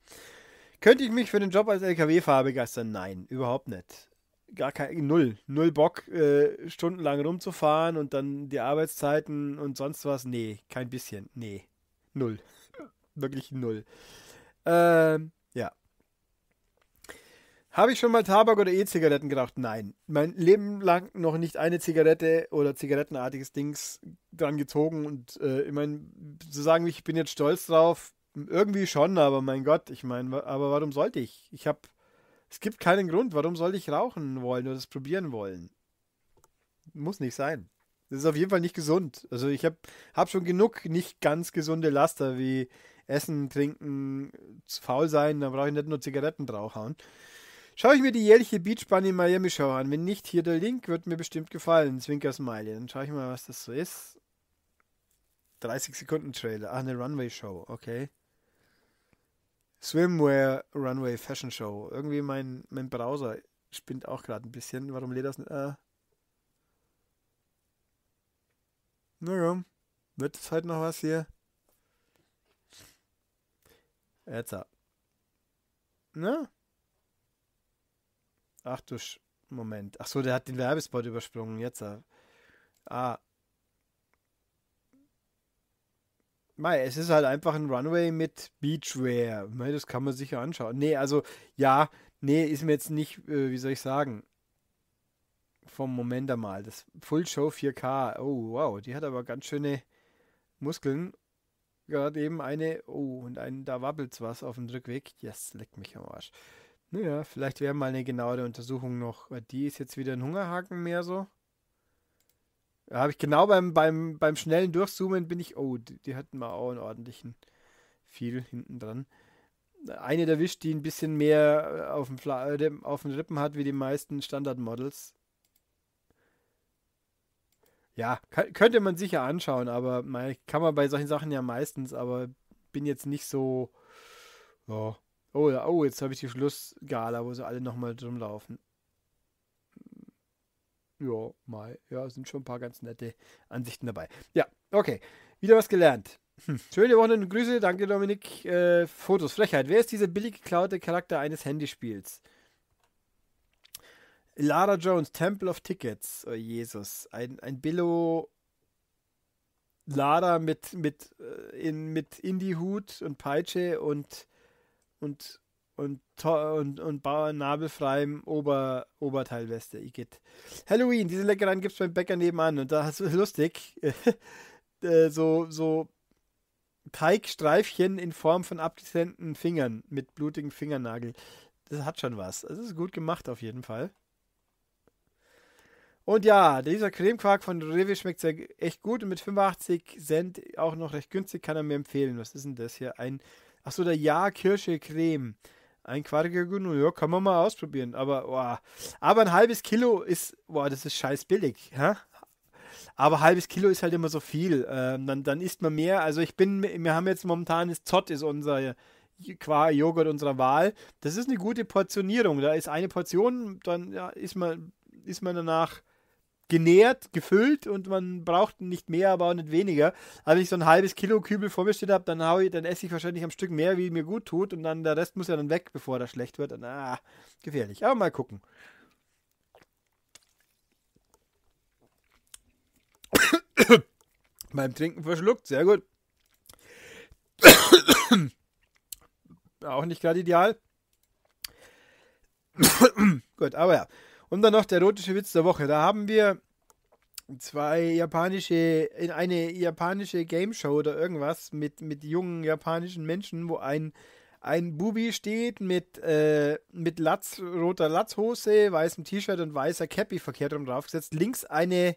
Könnte ich mich für den Job als LKW-Fahrer begeistern? Nein, überhaupt nicht. Gar kein, null. Null Bock, äh, stundenlang rumzufahren und dann die Arbeitszeiten und sonst was. Nee, kein bisschen. Nee. Null. Wirklich null. Ähm habe ich schon mal Tabak oder E-Zigaretten geraucht? Nein. Mein Leben lang noch nicht eine Zigarette oder zigarettenartiges Dings dran gezogen. Und äh, ich meine, zu sagen, ich bin jetzt stolz drauf, irgendwie schon, aber mein Gott, ich meine, aber warum sollte ich? Ich habe, es gibt keinen Grund, warum sollte ich rauchen wollen oder es probieren wollen? Muss nicht sein. Das ist auf jeden Fall nicht gesund. Also ich habe hab schon genug nicht ganz gesunde Laster wie Essen, Trinken, faul sein, da brauche ich nicht nur Zigaretten draufhauen. Schaue ich mir die jährliche Beach Bunny Miami Show an. Wenn nicht, hier der Link, wird mir bestimmt gefallen. Zwinker Smiley. Dann schaue ich mal, was das so ist. 30 Sekunden Trailer. Ah, eine Runway Show. Okay. Swimwear Runway Fashion Show. Irgendwie mein, mein Browser spinnt auch gerade ein bisschen. Warum lädt das nicht? Äh. Naja, wird es heute noch was hier? Jetzt ab. Na? Ach du Sch Moment. Ach so, der hat den Werbespot übersprungen. Jetzt. Äh, ah. Mei, es ist halt einfach ein Runway mit Beachwear. Mei, das kann man sich ja anschauen. Nee, also ja, nee, ist mir jetzt nicht, äh, wie soll ich sagen, vom Moment einmal. Das Full Show 4K. Oh, wow, die hat aber ganz schöne Muskeln. Gerade eben eine, oh, und einen, da wabbelt's was auf dem Rückweg. Yes, leck mich am Arsch. Naja, vielleicht wäre mal eine genauere Untersuchung noch. Die ist jetzt wieder ein Hungerhaken mehr so. Da habe ich genau beim, beim, beim schnellen Durchzoomen bin ich. Oh, die, die hatten mal auch einen ordentlichen viel hinten dran. Eine der Wisch, die ein bisschen mehr äh, auf dem, Fla äh, auf dem Rippen hat wie die meisten Standardmodels. Ja, könnte man sicher anschauen, aber man, kann man bei solchen Sachen ja meistens, aber bin jetzt nicht so. Oh, Oh, oh, jetzt habe ich die Schlussgala, wo sie alle nochmal drum laufen. Ja, mal. Ja, sind schon ein paar ganz nette Ansichten dabei. Ja, okay. Wieder was gelernt. Hm. Schöne Woche und Grüße. Danke, Dominik. Äh, Fotos. Frechheit. Wer ist dieser billig geklaute Charakter eines Handyspiels? Lara Jones, Temple of Tickets. Oh, Jesus. Ein, ein Billo Lara mit, mit, äh, in, mit Indie-Hut und Peitsche und und und, und, und nabelfreiem Ober, Oberteilweste, Igitt. Halloween, diese Leckereien gibt es beim Bäcker nebenan und da hast du lustig. Äh, so, so Teigstreifchen in Form von abgetrennten Fingern mit blutigen Fingernagel. Das hat schon was. Das ist gut gemacht auf jeden Fall. Und ja, dieser Cremequark von Rewe schmeckt sehr echt gut und mit 85 Cent auch noch recht günstig, kann er mir empfehlen. Was ist denn das hier? Ein Achso, der Ja Kirsche Creme. Ein Quadratkilogramm, ja, kann man mal ausprobieren. Aber, oh. aber ein halbes Kilo ist, boah, das ist scheiß billig. Hä? Aber halbes Kilo ist halt immer so viel. Ähm, dann, dann isst man mehr. Also ich bin, wir haben jetzt momentan, das Zott ist unser Qua-Joghurt unserer Wahl. Das ist eine gute Portionierung. Da ist eine Portion, dann ja, ist, man, ist man danach genährt, gefüllt und man braucht nicht mehr, aber auch nicht weniger. Also wenn ich so ein halbes Kilo Kübel vor mir steht habe, dann, dann esse ich wahrscheinlich am Stück mehr, wie mir gut tut und dann der Rest muss ja dann weg, bevor das schlecht wird. Und, ah, gefährlich. Aber mal gucken. Beim Trinken verschluckt, sehr gut. auch nicht gerade ideal. gut, aber ja. Und dann noch der erotische Witz der Woche. Da haben wir zwei japanische, in eine japanische Game Show oder irgendwas mit, mit jungen japanischen Menschen, wo ein, ein Bubi steht mit, äh, mit Latz, roter Latzhose, weißem T-Shirt und weißer Cappy verkehrt drum drauf gesetzt. Links eine,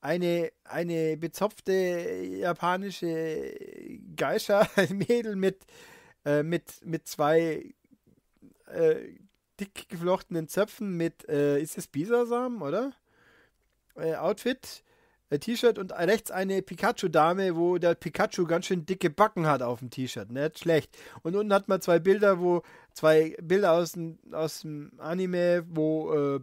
eine, eine bezopfte japanische Geisha, ein Mädel mit, äh, mit, mit zwei äh, dick geflochtenen Zöpfen mit, äh, ist es Bisasamen, oder? Äh, Outfit, äh, T-Shirt und rechts eine Pikachu-Dame, wo der Pikachu ganz schön dicke Backen hat auf dem T-Shirt. Ne? Nicht schlecht. Und unten hat man zwei Bilder, wo zwei Bilder aus, aus dem Anime, wo äh,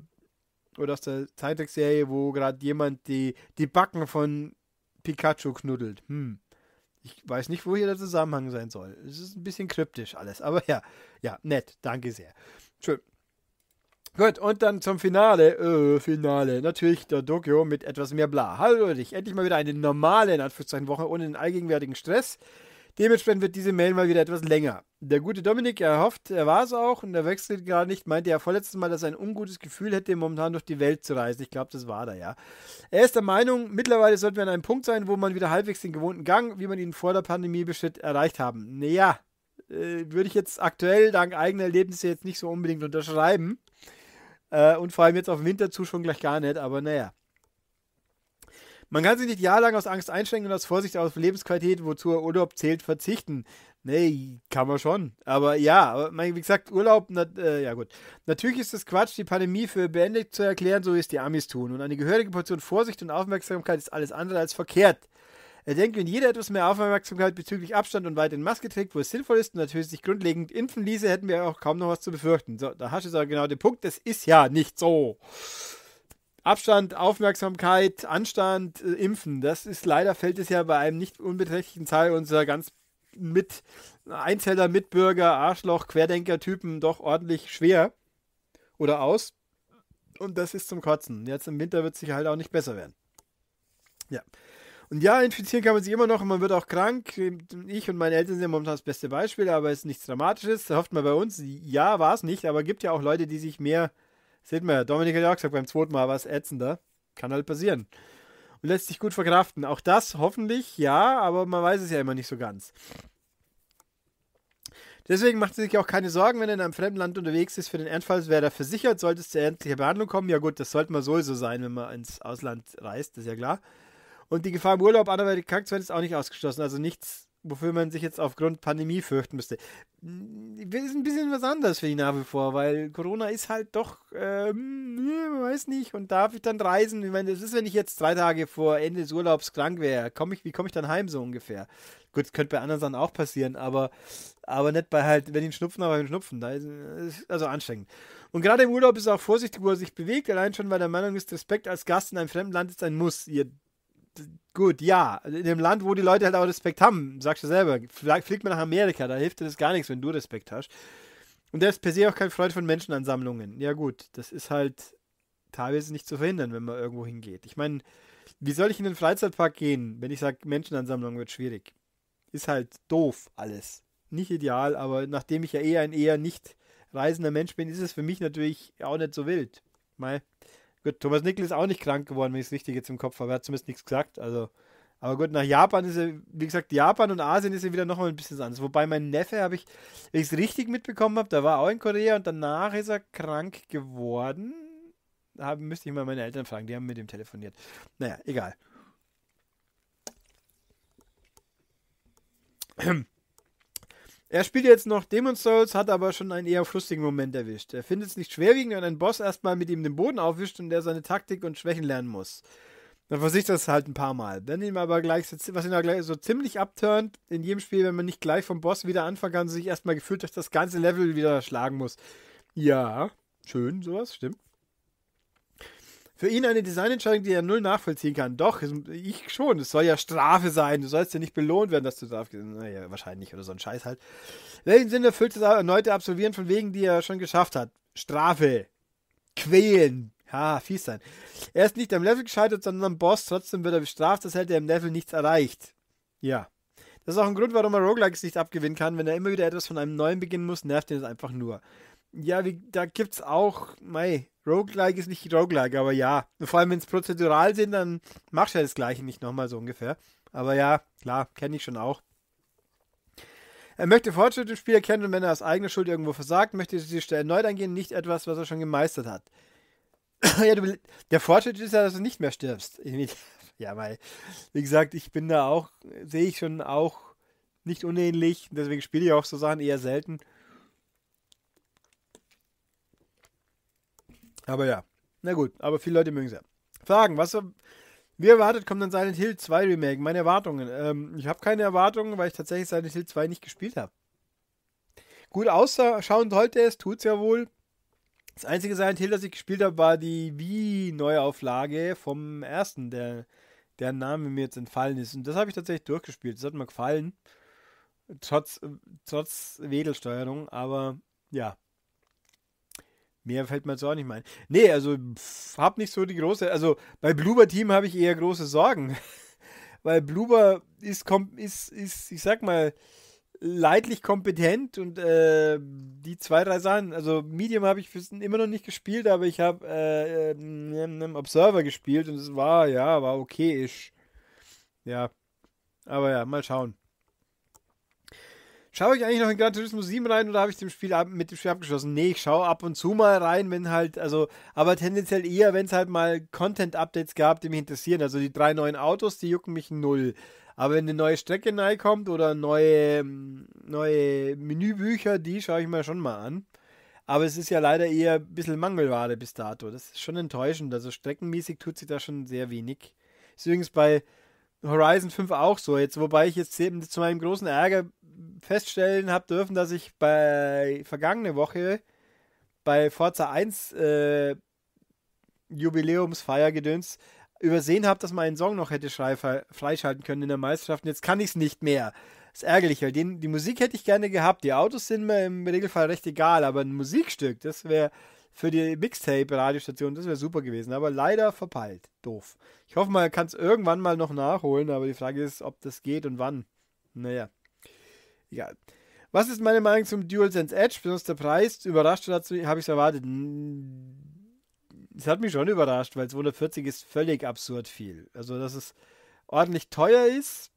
oder aus der Zeitungsserie, wo gerade jemand die, die Backen von Pikachu knuddelt. Hm. Ich weiß nicht, wo hier der Zusammenhang sein soll. Es ist ein bisschen kryptisch alles, aber ja, ja, nett, danke sehr. Schön. Gut, und dann zum Finale. Äh, Finale. Natürlich der Dokio mit etwas mehr Bla. Hallo dich. Endlich mal wieder eine normale, in Anführungszeichen, Woche ohne den allgegenwärtigen Stress. Dementsprechend wird diese Mail mal wieder etwas länger. Der gute Dominik erhofft, er war es auch und er wechselt gerade nicht, meinte er vorletztes Mal, dass er ein ungutes Gefühl hätte, momentan durch die Welt zu reisen. Ich glaube, das war da ja. Er ist der Meinung, mittlerweile sollten wir an einem Punkt sein, wo man wieder halbwegs den gewohnten Gang, wie man ihn vor der Pandemie beschritt, erreicht haben. Naja, äh, würde ich jetzt aktuell dank eigener Erlebnisse jetzt nicht so unbedingt unterschreiben. Äh, und vor allem jetzt auf den Winter zu schon gleich gar nicht, aber naja. Man kann sich nicht jahrelang aus Angst einschränken und aus Vorsicht auf Lebensqualität, wozu Urlaub zählt, verzichten. Nee, kann man schon. Aber ja, wie gesagt, Urlaub, na, äh, ja gut. Natürlich ist es Quatsch, die Pandemie für beendet zu erklären, so wie es die Amis tun. Und eine gehörige Portion Vorsicht und Aufmerksamkeit ist alles andere als verkehrt. Er denkt, wenn jeder etwas mehr Aufmerksamkeit bezüglich Abstand und weit in Maske trägt, wo es sinnvoll ist und natürlich sich grundlegend impfen ließe, hätten wir auch kaum noch was zu befürchten. So, da hast du aber genau den Punkt. Das ist ja nicht so. Abstand, Aufmerksamkeit, Anstand, äh, Impfen. Das ist leider, fällt es ja bei einem nicht unbeträchtlichen Teil unserer ganz mit Einzeller, Mitbürger, Arschloch, Querdenker-Typen doch ordentlich schwer oder aus. Und das ist zum Kotzen. Jetzt im Winter wird es sich halt auch nicht besser werden. Ja. Und ja, infizieren kann man sich immer noch und man wird auch krank. Ich und meine Eltern sind momentan das beste Beispiel, aber es ist nichts Dramatisches. Hofft man bei uns. Ja, war es nicht, aber gibt ja auch Leute, die sich mehr. Seht man ja, Dominik hat ja auch gesagt, beim zweiten Mal war es ätzender. Kann halt passieren. Und lässt sich gut verkraften. Auch das hoffentlich, ja, aber man weiß es ja immer nicht so ganz. Deswegen macht sie sich auch keine Sorgen, wenn er in einem fremden Land unterwegs ist. Für den Ernstfall wäre er versichert, sollte es zur ärztlichen Behandlung kommen. Ja gut, das sollte man sowieso sein, wenn man ins Ausland reist, das ist ja klar. Und die Gefahr im Urlaub, anderweitig krank zu werden, ist auch nicht ausgeschlossen. Also nichts, wofür man sich jetzt aufgrund Pandemie fürchten müsste. Mm, ist ein bisschen was anderes für die nach wie vor, weil Corona ist halt doch, ähm, weiß nicht, und darf ich dann reisen? Ich meine, das ist, wenn ich jetzt drei Tage vor Ende des Urlaubs krank wäre, komm ich, wie komme ich dann heim so ungefähr? Gut, könnte bei anderen Sachen auch passieren, aber, aber nicht bei halt, wenn ich einen Schnupfen habe, einen Schnupfen. Da ist also anstrengend. Und gerade im Urlaub ist auch vorsichtig, wo er sich bewegt, allein schon, weil der Meinung ist, Respekt als Gast in einem fremden Land ist ein Muss. Ihr gut, ja, also in dem Land, wo die Leute halt auch Respekt haben, sagst du selber, fliegt man nach Amerika, da hilft dir das gar nichts, wenn du Respekt hast. Und der ist per se auch kein Freund von Menschenansammlungen. Ja gut, das ist halt teilweise nicht zu verhindern, wenn man irgendwo hingeht. Ich meine, wie soll ich in den Freizeitpark gehen, wenn ich sage, Menschenansammlung wird schwierig? Ist halt doof alles. Nicht ideal, aber nachdem ich ja eher ein eher nicht reisender Mensch bin, ist es für mich natürlich auch nicht so wild. Mal, Gut, Thomas Nickel ist auch nicht krank geworden, wenn ich es richtig jetzt im Kopf habe. Er hat zumindest nichts gesagt. Also, aber gut, nach Japan ist er, wie gesagt, Japan und Asien ist er wieder nochmal ein bisschen anders. Wobei mein Neffe, habe ich, wenn ich es richtig mitbekommen habe, der war auch in Korea und danach ist er krank geworden. Da müsste ich mal meine Eltern fragen, die haben mit ihm telefoniert. Naja, egal. Hm. Er spielt jetzt noch Demon Souls, hat aber schon einen eher frustigen Moment erwischt. Er findet es nicht schwerwiegend, wenn ein Boss erstmal mit ihm den Boden aufwischt und er seine Taktik und Schwächen lernen muss. Dann versichert das halt ein paar Mal. Wenn ihm aber gleich, was ihn aber gleich so ziemlich abturnt, in jedem Spiel, wenn man nicht gleich vom Boss wieder anfangen kann, sich erstmal gefühlt durch das ganze Level wieder schlagen muss. Ja, schön, sowas, stimmt. Für ihn eine Designentscheidung, die er null nachvollziehen kann. Doch, ich schon. Es soll ja Strafe sein. Du sollst ja nicht belohnt werden, dass du darfst. Naja, wahrscheinlich oder so ein Scheiß halt. Welchen Sinn erfüllt das erneute Absolvieren von Wegen, die er schon geschafft hat? Strafe. Quälen. Ha, fies sein. Er ist nicht am Level gescheitert, sondern am Boss. Trotzdem wird er bestraft, das hätte er im Level nichts erreicht. Ja. Das ist auch ein Grund, warum er Roguelikes nicht abgewinnen kann. Wenn er immer wieder etwas von einem neuen beginnen muss, nervt ihn das einfach nur. Ja, wie, da gibt's auch, mei, Roguelike ist nicht Roguelike, aber ja. Und vor allem, wenn es prozedural sind, dann machst du ja halt das Gleiche nicht nochmal so ungefähr. Aber ja, klar, kenne ich schon auch. Er möchte Fortschritt im Spiel erkennen und wenn er aus eigener Schuld irgendwo versagt, möchte er sich erneut angehen, nicht etwas, was er schon gemeistert hat. ja, du, der Fortschritt ist ja, dass du nicht mehr stirbst. Ja, weil, wie gesagt, ich bin da auch, sehe ich schon auch nicht unähnlich, deswegen spiele ich auch so Sachen eher selten. Aber ja, na gut, aber viele Leute mögen es ja. Fragen, was wie erwartet kommt dann Silent Hill 2 Remake? Meine Erwartungen. Ähm, ich habe keine Erwartungen, weil ich tatsächlich Silent Hill 2 nicht gespielt habe. Gut außer ausschauen sollte es, tut es ja wohl. Das einzige Silent Hill, das ich gespielt habe, war die Wii-Neuauflage vom ersten, der, deren Name mir jetzt entfallen ist. Und das habe ich tatsächlich durchgespielt. Das hat mir gefallen. Trotz, äh, trotz Wedelsteuerung, aber ja, Mehr fällt mir jetzt auch nicht mehr ein. Nee, also pff, hab nicht so die große. Also bei Bluber Team habe ich eher große Sorgen. Weil Bluber ist, ist, ist, ich sag mal, leidlich kompetent und äh, die zwei, drei Sachen. Also Medium habe ich immer noch nicht gespielt, aber ich habe äh, einem ähm, Observer gespielt und es war, ja, war okay-ish. Ja. Aber ja, mal schauen. Schaue ich eigentlich noch in Gran Turismo 7 rein oder habe ich dem Spiel ab, mit dem Spiel abgeschlossen? Nee, ich schaue ab und zu mal rein, wenn halt, also, aber tendenziell eher, wenn es halt mal Content-Updates gab, die mich interessieren. Also die drei neuen Autos, die jucken mich null. Aber wenn eine neue Strecke nahe kommt oder neue, neue Menübücher, die schaue ich mir schon mal an. Aber es ist ja leider eher ein bisschen Mangelware bis dato. Das ist schon enttäuschend. Also streckenmäßig tut sich da schon sehr wenig. Ist übrigens bei Horizon 5 auch so. Jetzt, wobei ich jetzt eben zu meinem großen Ärger feststellen habe dürfen, dass ich bei vergangene Woche bei Forza 1 äh, Jubiläumsfeier gedöns übersehen habe, dass man einen Song noch hätte freischalten können in der Meisterschaft. Und jetzt kann ich es nicht mehr. Das ist ärgerlich, weil den, die Musik hätte ich gerne gehabt. Die Autos sind mir im Regelfall recht egal, aber ein Musikstück, das wäre für die Mixtape-Radiostation, das wäre super gewesen, aber leider verpeilt. Doof. Ich hoffe, mal, er kann es irgendwann mal noch nachholen, aber die Frage ist, ob das geht und wann. Naja. Egal. Was ist meine Meinung zum DualSense Edge? Besonders der Preis überrascht oder habe ich es erwartet? Es hat mich schon überrascht, weil 240 ist völlig absurd viel. Also, dass es ordentlich teuer ist,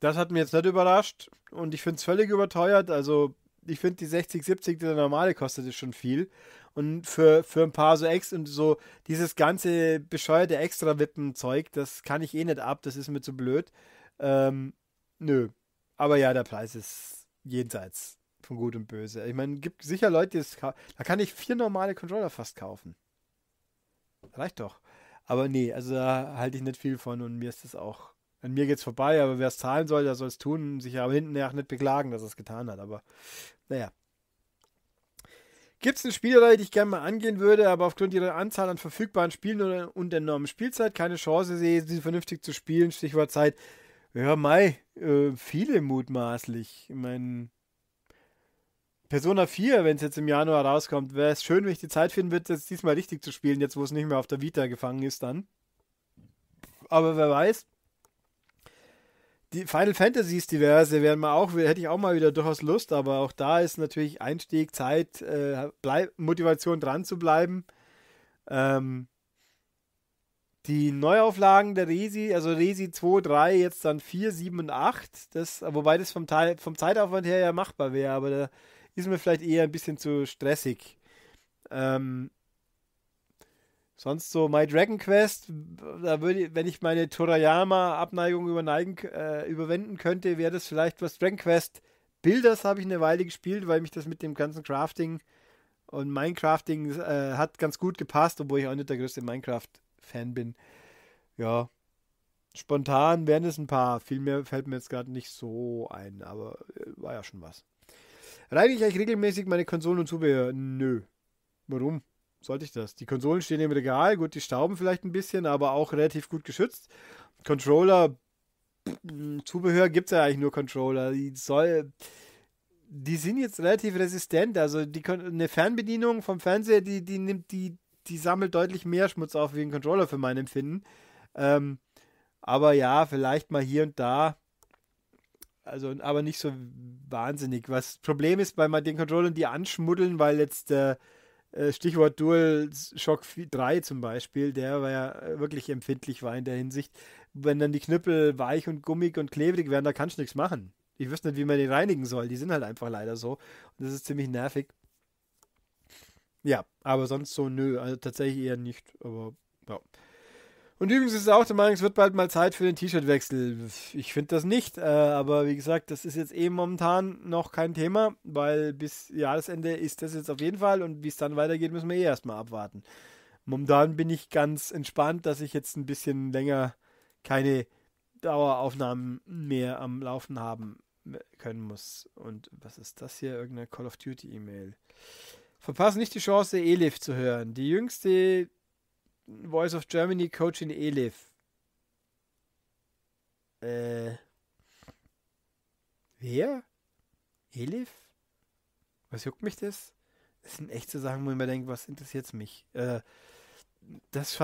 das hat mich jetzt nicht überrascht. Und ich finde es völlig überteuert. Also, ich finde die 60, 70, die normale kostet, ist schon viel. Und für, für ein paar so Ex und so dieses ganze bescheuerte Extra-Wippen-Zeug, das kann ich eh nicht ab, das ist mir zu blöd. Ähm, nö. Aber ja, der Preis ist jenseits von Gut und Böse. Ich meine, gibt sicher Leute, die es kaufen. Da kann ich vier normale Controller fast kaufen. Reicht doch. Aber nee, also da halte ich nicht viel von und mir ist das auch. An mir geht's vorbei, aber wer es zahlen soll, der soll es tun. Sich aber hinten nach nicht beklagen, dass er es getan hat. Aber naja. Gibt es eine Spielerei, die ich gerne mal angehen würde, aber aufgrund ihrer Anzahl an verfügbaren Spielen und der enormen Spielzeit keine Chance sehe, sie vernünftig zu spielen? Stichwort Zeit. Ja, Mai, äh, viele mutmaßlich. Ich meine, Persona 4, wenn es jetzt im Januar rauskommt, wäre es schön, wenn ich die Zeit finden würde, das diesmal richtig zu spielen, jetzt wo es nicht mehr auf der Vita gefangen ist dann. Aber wer weiß, die Final Fantasies diverse wären mal auch, hätte ich auch mal wieder durchaus Lust, aber auch da ist natürlich Einstieg, Zeit, äh, Bleib Motivation dran zu bleiben. Ähm, die Neuauflagen der Resi, also Resi 2, 3, jetzt dann 4, 7 und 8, das, wobei das vom, Teil, vom Zeitaufwand her ja machbar wäre, aber da ist mir vielleicht eher ein bisschen zu stressig. Ähm, Sonst so My Dragon Quest, da würde wenn ich meine Torayama-Abneigung äh, überwinden könnte, wäre das vielleicht was Dragon Quest. Builders habe ich eine Weile gespielt, weil mich das mit dem ganzen Crafting und Minecrafting äh, hat ganz gut gepasst, obwohl ich auch nicht der größte Minecraft-Fan bin. Ja. Spontan wären es ein paar. Viel mehr fällt mir jetzt gerade nicht so ein, aber äh, war ja schon was. Reinige ich eigentlich regelmäßig meine Konsolen und Zubehör? Nö. Warum? sollte ich das. Die Konsolen stehen im Regal, gut, die stauben vielleicht ein bisschen, aber auch relativ gut geschützt. Controller, Zubehör gibt es ja eigentlich nur Controller. Die, soll, die sind jetzt relativ resistent. Also die, eine Fernbedienung vom Fernseher, die, die nimmt, die, die sammelt deutlich mehr Schmutz auf wie ein Controller für mein Empfinden. Ähm, aber ja, vielleicht mal hier und da. Also, aber nicht so wahnsinnig. Was Problem ist bei den Controllern, die anschmuddeln, weil jetzt äh, äh, Stichwort Dual Shock 3 zum Beispiel, der war ja äh, wirklich empfindlich war in der Hinsicht. Wenn dann die Knüppel weich und gummig und klebrig werden, da kannst du nichts machen. Ich wüsste nicht, wie man die reinigen soll. Die sind halt einfach leider so. Und das ist ziemlich nervig. Ja, aber sonst so nö. Also tatsächlich eher nicht. Aber ja. Und übrigens ist es auch der Meinung, es wird bald mal Zeit für den T-Shirt-Wechsel. Ich finde das nicht, äh, aber wie gesagt, das ist jetzt eben eh momentan noch kein Thema, weil bis Jahresende ist das jetzt auf jeden Fall und wie es dann weitergeht, müssen wir eh erstmal abwarten. Momentan bin ich ganz entspannt, dass ich jetzt ein bisschen länger keine Daueraufnahmen mehr am Laufen haben äh, können muss. Und was ist das hier? Irgendeine Call of Duty E-Mail. Verpasse nicht die Chance, Elif zu hören. Die jüngste Voice of Germany Coach in Elif. Äh. Wer? Elif? Was juckt mich das? Das sind echt so Sachen, wo ich mir denke, was interessiert mich? Äh, das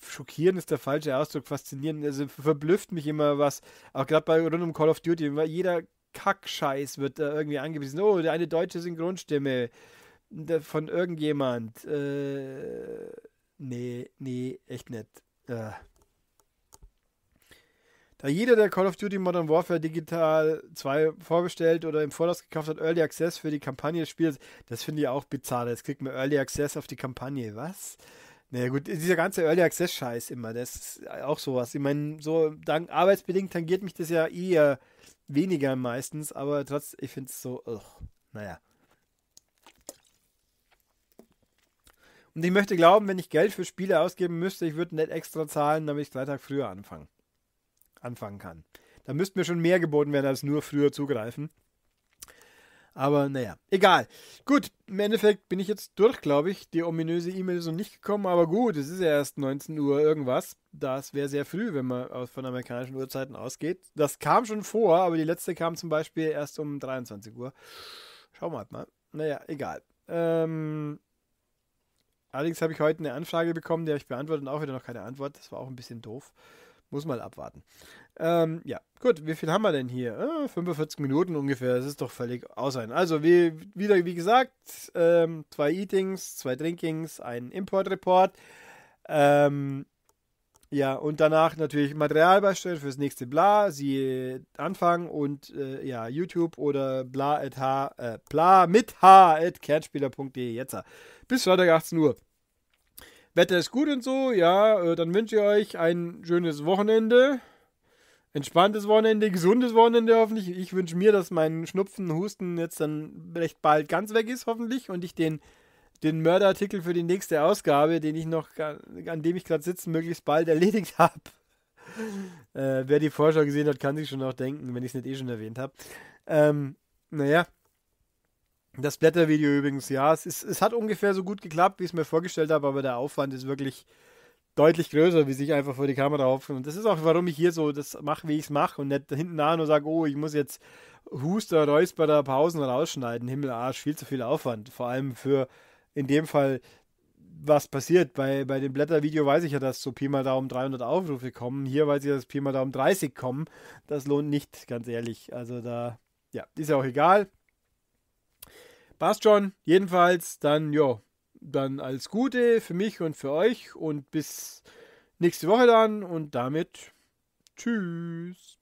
schockieren ist der falsche Ausdruck, faszinierend. Also verblüfft mich immer was. Auch gerade bei rund um Call of Duty, weil jeder Kackscheiß wird da irgendwie angewiesen. Oh, eine deutsche Synchronstimme von irgendjemand. Äh, Nee, nee, echt nicht. Äh. Da jeder, der Call of Duty Modern Warfare Digital 2 vorbestellt oder im Voraus gekauft hat, Early Access für die Kampagne spielt, das finde ich auch bizarr. Jetzt kriegt man Early Access auf die Kampagne. Was? Naja gut, dieser ganze Early Access Scheiß immer, das ist auch sowas. Ich meine, so dank arbeitsbedingt tangiert mich das ja eher weniger meistens, aber trotzdem, ich finde es so, ugh, naja. Und ich möchte glauben, wenn ich Geld für Spiele ausgeben müsste, ich würde nicht extra zahlen, damit ich drei Tage früher anfangen, anfangen kann. Da müsste mir schon mehr geboten werden, als nur früher zugreifen. Aber naja, egal. Gut, im Endeffekt bin ich jetzt durch, glaube ich. Die ominöse E-Mail ist noch nicht gekommen, aber gut, es ist ja erst 19 Uhr irgendwas. Das wäre sehr früh, wenn man von amerikanischen Uhrzeiten ausgeht. Das kam schon vor, aber die letzte kam zum Beispiel erst um 23 Uhr. Schauen wir halt mal. Naja, egal. Ähm, Allerdings habe ich heute eine Anfrage bekommen, die habe ich beantwortet und auch wieder noch keine Antwort. Das war auch ein bisschen doof. Muss mal abwarten. Ähm, ja, gut, wie viel haben wir denn hier? Äh, 45 Minuten ungefähr, das ist doch völlig ausreichend. Also, wie, wieder, wie gesagt, ähm, zwei Eatings, zwei Drinkings, ein Import-Report. Ähm, ja, und danach natürlich Material beistellen fürs nächste Bla, siehe Anfang und äh, ja, YouTube oder bla at h, äh, bla mit h at kernspieler.de jetzt. Bis Freitag 18 Uhr. Wetter ist gut und so, ja, äh, dann wünsche ich euch ein schönes Wochenende. Entspanntes Wochenende, gesundes Wochenende hoffentlich. Ich wünsche mir, dass mein Schnupfen, Husten jetzt dann recht bald ganz weg ist, hoffentlich, und ich den, den Mörderartikel für die nächste Ausgabe, den ich noch, an dem ich gerade sitze, möglichst bald erledigt habe. Äh, wer die Vorschau gesehen hat, kann sich schon auch denken, wenn ich es nicht eh schon erwähnt habe. Ähm, naja, das Blättervideo übrigens, ja, es, ist, es hat ungefähr so gut geklappt, wie ich es mir vorgestellt habe, aber der Aufwand ist wirklich deutlich größer, wie sich einfach vor die Kamera hopfen. Und das ist auch, warum ich hier so das mache, wie ich es mache und nicht hinten nach und sage, oh, ich muss jetzt Huster, Räusperer, Pausen rausschneiden. Himmelarsch, viel zu viel Aufwand. Vor allem für in dem Fall, was passiert. Bei, bei dem Blättervideo weiß ich ja, dass so Pi mal Daumen 300 Aufrufe kommen. Hier weiß ich, dass Pi mal Daumen 30 kommen. Das lohnt nicht, ganz ehrlich. Also da, ja, ist ja auch egal. Passt schon. Jedenfalls, dann, ja, dann alles Gute für mich und für euch und bis nächste Woche dann und damit tschüss.